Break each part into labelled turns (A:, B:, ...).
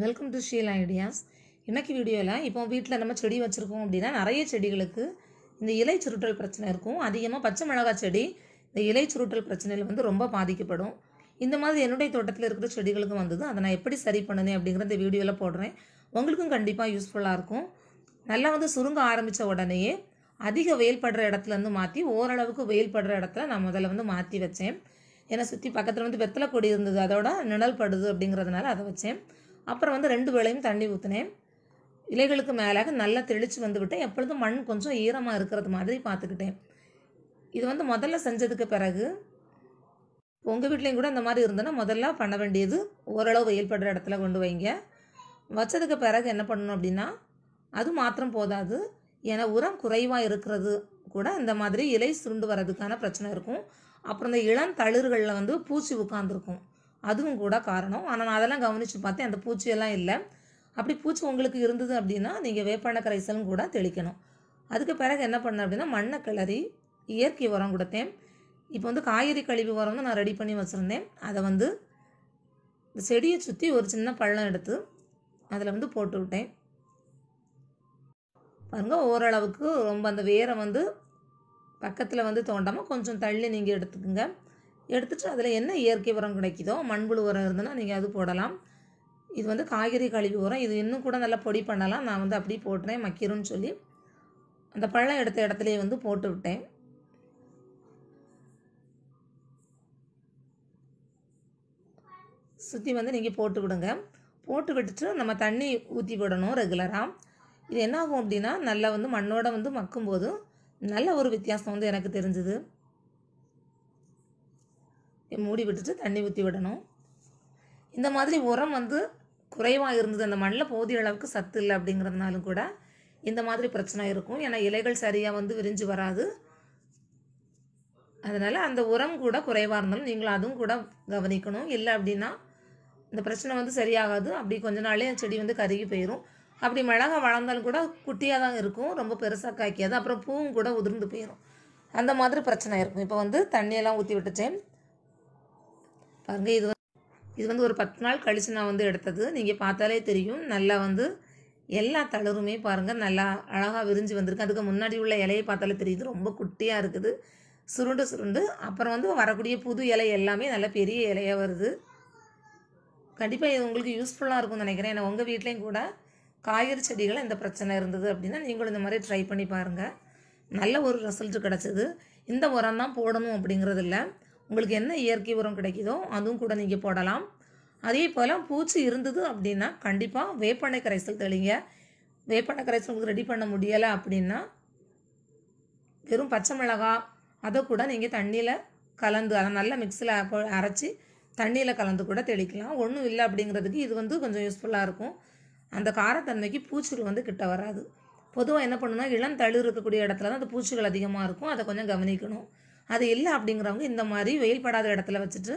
A: welcome to Sheila ideas இன்றைக்கி வீடியோவில் இப்போ வீட்டில் நம்ம செடி வச்சுருக்கோம் அப்படின்னா நிறைய செடிகளுக்கு இந்த இலை சுருட்டல் பிரச்சனை இருக்கும் அதிகமாக பச்சை மிளகாய் செடி இந்த இலை சுருட்டல் பிரச்சனையில் வந்து ரொம்ப பாதிக்கப்படும் இந்த மாதிரி என்னுடைய தோட்டத்தில் இருக்கிற செடிகளுக்கும் வந்தது அதை நான் எப்படி சரி பண்ணுனேன் அப்படிங்கிற இந்த வீடியோவில் போடுறேன் உங்களுக்கும் கண்டிப்பாக யூஸ்ஃபுல்லாக இருக்கும் நல்லா வந்து சுருங்க ஆரம்பித்த உடனேயே அதிக வெயில் படுற இடத்துலேருந்து மாற்றி ஓரளவுக்கு வெயில் படுற இடத்துல நான் முதல்ல வந்து மாற்றி வச்சேன் ஏன்னா சுற்றி பக்கத்தில் வந்து வெத்தலை கொடி இருந்தது அதோட நிழல் படுது அப்படிங்கிறதுனால அதை வச்சேன் அப்புறம் வந்து ரெண்டு வேளையும் தண்ணி ஊற்றினேன் இலைகளுக்கு மேலாக நல்லா தெளித்து வந்துவிட்டேன் எப்பொழுதும் மண் கொஞ்சம் ஈரமாக இருக்கிறது மாதிரி பார்த்துக்கிட்டேன் இது வந்து முதல்ல செஞ்சதுக்கு பிறகு உங்கள் வீட்லேயும் கூட இந்த மாதிரி இருந்ததுன்னா முதல்ல பண்ண வேண்டியது ஓரளவு வெயில் படுற இடத்துல கொண்டு வைங்க வச்சதுக்கு பிறகு என்ன பண்ணணும் அப்படின்னா அது மாத்திரம் போதாது ஏன்னா உரம் குறைவாக இருக்கிறது கூட இந்த மாதிரி இலை சுருண்டு வர்றதுக்கான பிரச்சனை இருக்கும் அப்புறம் இந்த இளம் தளிர்களில் வந்து பூச்சி உட்காந்துருக்கும் அதுவும் கூட காரணம் ஆனால் நான் அதெல்லாம் கவனித்து பார்த்தேன் அந்த பூச்சியெல்லாம் இல்லை அப்படி பூச்சி உங்களுக்கு இருந்தது அப்படின்னா நீங்கள் வேப்பெண்ணெய் கரைசலும் கூட தெளிக்கணும் அதுக்கு பிறகு என்ன பண்ணேன் அப்படின்னா மண்ணை கிளறி இயற்கை உரம் கொடுத்தேன் இப்போ வந்து காய்கறி கழிவு உரம் நான் ரெடி பண்ணி வச்சுருந்தேன் அதை வந்து இந்த செடியை சுற்றி ஒரு சின்ன பள்ளம் எடுத்து அதில் வந்து போட்டு விட்டேன் பாருங்கள் ஓரளவுக்கு ரொம்ப அந்த வேரை வந்து பக்கத்தில் வந்து தோண்டாமல் கொஞ்சம் தள்ளி நீங்கள் எடுத்துக்கோங்க எடுத்துகிட்டு அதில் என்ன இயற்கை உரம் கிடைக்குதோ மண்புழு உரம் இருந்ததுன்னா நீங்கள் அது போடலாம் இது வந்து காய்கறி கழிவு உரம் இது இன்னும் கூட நல்லா பொடி பண்ணலாம் நான் வந்து அப்படி போட்டுறேன் மக்கிரும்னு சொல்லி அந்த பழம் எடுத்த இடத்துலையே வந்து போட்டு விட்டேன் சுற்றி வந்து நீங்கள் போட்டு விடுங்க போட்டு விட்டுட்டு நம்ம தண்ணி ஊற்றி விடணும் ரெகுலராக இது என்னாகும் அப்படின்னா நல்லா வந்து மண்ணோட வந்து மக்கும்போது நல்ல ஒரு வித்தியாசம் வந்து எனக்கு தெரிஞ்சுது மூடி விட்டுட்டு தண்ணி ஊற்றி விடணும் இந்த மாதிரி உரம் வந்து குறைவாக இருந்தது அந்த மண்ணில் போதிய அளவுக்கு சத்து இல்லை அப்படிங்கிறதுனாலும் கூட இந்த மாதிரி பிரச்சனை இருக்கும் ஏன்னா இலைகள் சரியாக வந்து விரிஞ்சு வராது அதனால் அந்த உரம் கூட குறைவாக இருந்தாலும் நீங்கள் அதுவும் கூட கவனிக்கணும் இல்லை அப்படின்னா இந்த பிரச்சனை வந்து சரியாகாது அப்படி கொஞ்ச நாளே செடி வந்து கருகி போயிடும் அப்படி மிளகா வளர்ந்தாலும் கூட குட்டியாக தான் இருக்கும் ரொம்ப பெருசாக காய்க்காது அப்புறம் பூவும் கூட உதிர்ந்து போயிடும் அந்த மாதிரி பிரச்சனை இருக்கும் இப்போ வந்து தண்ணியெல்லாம் ஊற்றி விட்டுச்சேன் பாருங்கள் இது இது வந்து ஒரு பத்து நாள் கழித்து நான் வந்து எடுத்தது நீங்கள் பார்த்தாலே தெரியும் நல்லா வந்து எல்லா தளருமே பாருங்கள் நல்லா அழகாக விரிஞ்சு வந்திருக்கு அதுக்கு முன்னாடி உள்ள இலையை பார்த்தாலே தெரியுது ரொம்ப குட்டியாக இருக்குது சுருண்டு சுருண்டு அப்புறம் வந்து வரக்கூடிய புது இலை எல்லாமே நல்ல பெரிய இலையாக வருது கண்டிப்பாக இது உங்களுக்கு யூஸ்ஃபுல்லாக இருக்கும்னு நினைக்கிறேன் ஏன்னா உங்கள் வீட்லேயும் கூட காய்கறி செடிகளை இந்த பிரச்சனை இருந்தது அப்படின்னா நீங்களும் இந்த மாதிரி ட்ரை பண்ணி பாருங்கள் நல்ல ஒரு ரிசல்ட் கிடச்சிது இந்த உரம் தான் போடணும் இல்லை உங்களுக்கு என்ன இயற்கை உரம் கிடைக்குதோ அதுவும் கூட நீங்கள் போடலாம் அதே போல் பூச்சி இருந்தது அப்படின்னா கண்டிப்பாக வேப்பண்ணை கரைசல் தெளிங்க வேப்பண்ணை கரைசல் உங்களுக்கு ரெடி பண்ண முடியலை அப்படின்னா வெறும் பச்சை மிளகா அதை கூட நீங்கள் தண்ணியில் கலந்து அதை நல்லா மிக்ஸில் அரைச்சி தண்ணியில் கலந்து கூட தெளிக்கலாம் ஒன்றும் இல்லை அப்படிங்கிறதுக்கு இது வந்து கொஞ்சம் யூஸ்ஃபுல்லாக இருக்கும் அந்த காரத்தன்மைக்கு பூச்சிகள் வந்து கிட்ட வராது பொதுவாக என்ன பண்ணுன்னா இளம் தழு இருக்கக்கூடிய இடத்துல தான் அந்த பூச்சிகள் அதிகமாக இருக்கும் அதை கொஞ்சம் கவனிக்கணும் அது இல்லை அப்படிங்கிறவங்க இந்த மாதிரி வெயில் படாத இடத்துல வச்சுட்டு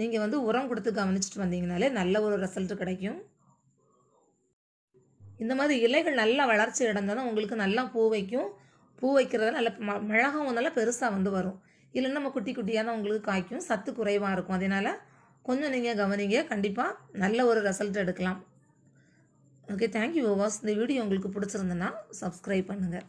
A: நீங்கள் வந்து உரம் கொடுத்து கவனிச்சிட்டு வந்தீங்கனாலே நல்ல ஒரு ரிசல்ட் கிடைக்கும் இந்த மாதிரி இலைகள் நல்லா வளர்ச்சி இழந்தால் தான் உங்களுக்கு நல்லா பூ வைக்கும் பூ வைக்கிறது நல்ல ம மிளகாவும் நல்லா பெருசாக வந்து வரும் இல்லைன்னா நம்ம குட்டி குட்டியாக தான் உங்களுக்கு காய்க்கும் சத்து குறைவாக இருக்கும் அதனால் கொஞ்சம் நீங்கள் கவனிங்க கண்டிப்பாக நல்ல ஒரு ரிசல்ட் எடுக்கலாம் ஓகே தேங்க்யூ விவாஸ் இந்த வீடியோ உங்களுக்கு பிடிச்சிருந்தேன்னா சப்ஸ்கிரைப் பண்ணுங்கள்